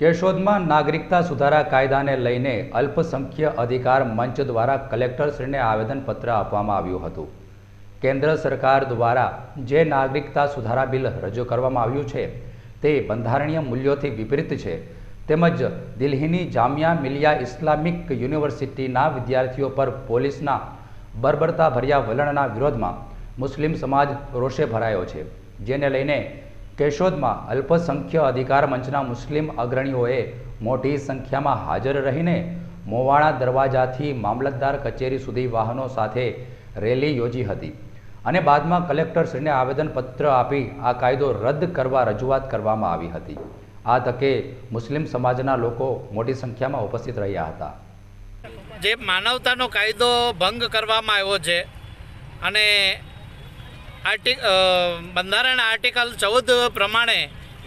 કેશોદમાં નાગરિકતા સુધારા કાયદાને લઈને અલ્પસંખ્ય અધિકાર મંચ દ્વારા કલેક્ટરશ્રીને આવેદનપત્ર આપવામાં આવ્યું હતું કેન્દ્ર સરકાર દ્વારા જે નાગરિકતા સુધારા બિલ રજૂ કરવામાં આવ્યું છે તે બંધારણીય મૂલ્યોથી વિપરીત છે તેમજ દિલ્હીની જામિયા મિલિયા ઇસ્લામિક યુનિવર્સિટીના વિદ્યાર્થીઓ પર પોલીસના બર્બરતા વલણના વિરોધમાં મુસ્લિમ સમાજ રોષે ભરાયો છે જેને લઈને કેશોદમાં અલ્પસંખ્ય અધિકાર મંચના મુસ્લિમ અગ્રણીઓએ મોટી સંખ્યામાં હાજર રહીને મોવાણા દરવાજાથી મામલતદાર કચેરી સુધી વાહનો સાથે રેલી યોજી હતી અને બાદમાં કલેક્ટરશ્રીને આવેદનપત્ર આપી આ કાયદો રદ કરવા રજૂઆત કરવામાં આવી હતી આ તકે મુસ્લિમ સમાજના લોકો મોટી સંખ્યામાં ઉપસ્થિત રહ્યા હતા જે માનવતાનો કાયદો ભંગ કરવામાં આવ્યો છે અને આર્ટિ બંધારણ આર્ટિકલ ચૌદ પ્રમાણે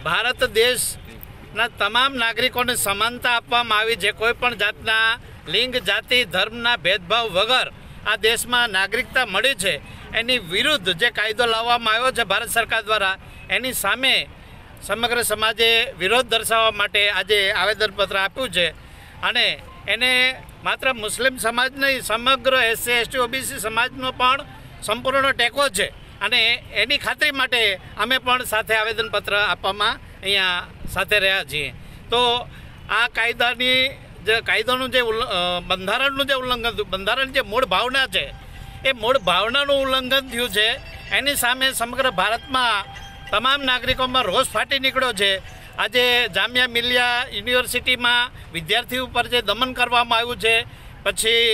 ભારત દેશના તમામ નાગરિકોને સમાનતા આપવામાં આવી છે કોઈ પણ જાતના લિંગ જાતિ ધર્મના ભેદભાવ વગર આ દેશમાં નાગરિકતા મળી છે એની વિરુદ્ધ જે કાયદો લાવવામાં આવ્યો છે ભારત સરકાર દ્વારા એની સામે સમગ્ર સમાજે વિરોધ દર્શાવવા માટે આજે આવેદનપત્ર આપ્યું છે અને એને માત્ર મુસ્લિમ સમાજ નહીં સમગ્ર એસસી એસટી ઓબીસી સમાજનો પણ સંપૂર્ણ ટેકો છે અને એની ખાતરી માટે અમે પણ સાથે આવેદનપત્ર આપવામાં અહીંયા સાથે રહ્યા છીએ તો આ કાયદાની જે કાયદાનું જે બંધારણનું જે ઉલ્લંઘન થયું બંધારણ જે મૂળ ભાવના છે એ મૂળ ભાવનાનું ઉલ્લંઘન થયું છે એની સામે સમગ્ર ભારતમાં તમામ નાગરિકોમાં રોષ ફાટી નીકળ્યો છે આજે જામિયા મિલિયા યુનિવર્સિટીમાં વિદ્યાર્થીઓ ઉપર જે દમન કરવામાં આવ્યું છે પછી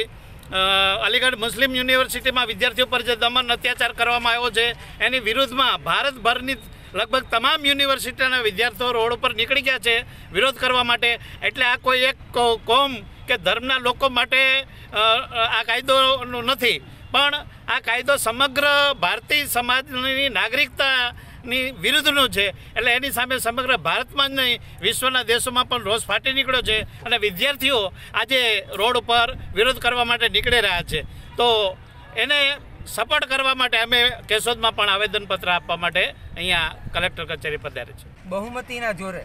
અલીગઢ મુસ્લિમ યુનિવર્સિટીમાં વિદ્યાર્થીઓ પર જે દમન અત્યાચાર કરવામાં આવ્યો છે એની વિરુદ્ધમાં ભારતભરની લગભગ તમામ યુનિવર્સિટીના વિદ્યાર્થીઓ રોડ ઉપર નીકળી ગયા છે વિરોધ કરવા માટે એટલે આ કોઈ એક કોમ કે ધર્મના લોકો માટે આ કાયદો નથી પણ આ કાયદો સમગ્ર ભારતીય સમાજની નાગરિકતા ની વિરુદ્ધનું છે એટલે એની સામે સમગ્ર ભારતમાં જ નહીં વિશ્વના દેશોમાં પણ રોષ ફાટી નીકળ્યો છે અને વિદ્યાર્થીઓ આજે રોડ ઉપર વિરોધ કરવા માટે નીકળી રહ્યા છે તો એને સપોર્ટ કરવા માટે અમે કેશોદમાં પણ આવેદનપત્ર આપવા માટે અહીંયા કલેક્ટર કચેરી પધારે છે બહુમતીના જોરે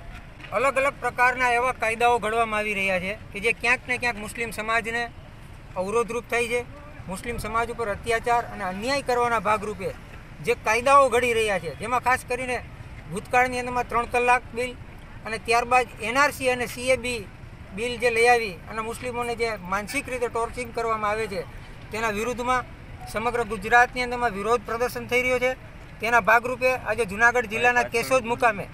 અલગ અલગ પ્રકારના એવા કાયદાઓ ઘડવામાં આવી રહ્યા છે કે જે ક્યાંક ને ક્યાંક મુસ્લિમ સમાજને અવરોધરૂપ થઈ છે મુસ્લિમ સમાજ ઉપર અત્યાચાર અને અન્યાય કરવાના ભાગરૂપે જે કાયદાઓ ઘડી રહ્યા છે જેમાં ખાસ કરીને ભૂતકાળની અંદરમાં ત્રણ કલાક બિલ અને ત્યારબાદ એનઆરસી અને સીએબી બિલ જે લઈ આવી અને મુસ્લિમોને જે માનસિક રીતે ટોર્ચિંગ કરવામાં આવે છે તેના વિરુદ્ધમાં સમગ્ર ગુજરાતની અંદરમાં વિરોધ પ્રદર્શન થઈ રહ્યો છે તેના ભાગરૂપે આજે જુનાગઢ જિલ્લાના કેશોદ મુકામે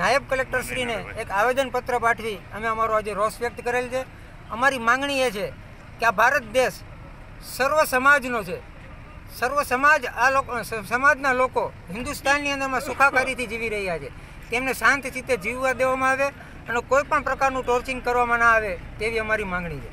નાયબ કલેક્ટરશ્રીને એક આવેદનપત્ર પાઠવી અમે અમારો આજે રોષ વ્યક્ત કરેલ છે અમારી માંગણી એ છે કે આ ભારત દેશ સર્વ સમાજનો છે સર્વ સમાજ આ લોકો સમાજના લોકો હિન્દુસ્તાનની અંદરમાં સુખાકારીથી જીવી રહ્યા છે તેમને શાંત ચિત્તે જીવવા દેવામાં આવે અને કોઈ પણ પ્રકારનું ટોર્ચિંગ કરવામાં ના આવે તેવી અમારી માંગણી છે